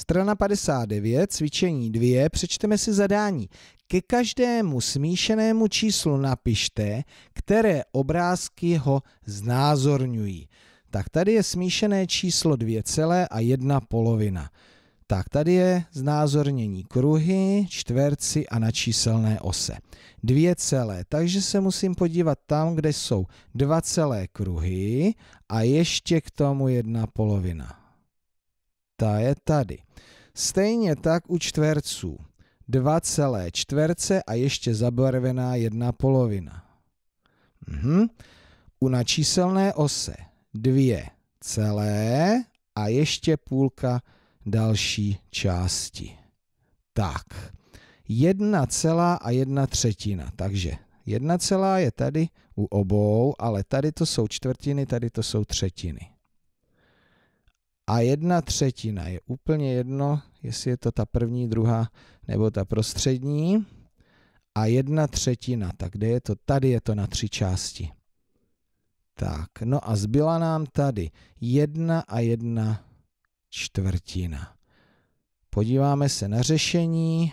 Strana 59, cvičení 2, přečteme si zadání. Ke každému smíšenému číslu napište, které obrázky ho znázorňují. Tak tady je smíšené číslo 2 celé a jedna polovina. Tak tady je znázornění kruhy, čtverci a na číselné ose. Dvě celé, takže se musím podívat tam, kde jsou dva celé kruhy a ještě k tomu jedna polovina ta je tady. Stejně tak u čtverců. Dva celé čtverce a ještě zabarvená jedna polovina. Mhm. U načíselné ose dvě celé a ještě půlka další části. Tak, jedna celá a jedna třetina, takže jedna celá je tady u obou, ale tady to jsou čtvrtiny, tady to jsou třetiny a jedna třetina. Je úplně jedno, jestli je to ta první, druhá nebo ta prostřední. A jedna třetina, tak kde je to? Tady je to na tři části. Tak, no a zbyla nám tady jedna a jedna čtvrtina. Podíváme se na řešení.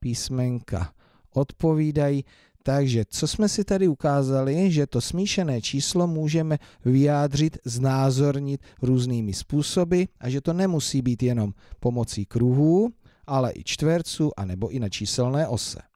Písmenka odpovídají. Takže co jsme si tady ukázali, že to smíšené číslo můžeme vyjádřit, znázornit různými způsoby a že to nemusí být jenom pomocí kruhů, ale i čtverců a nebo i na číselné ose.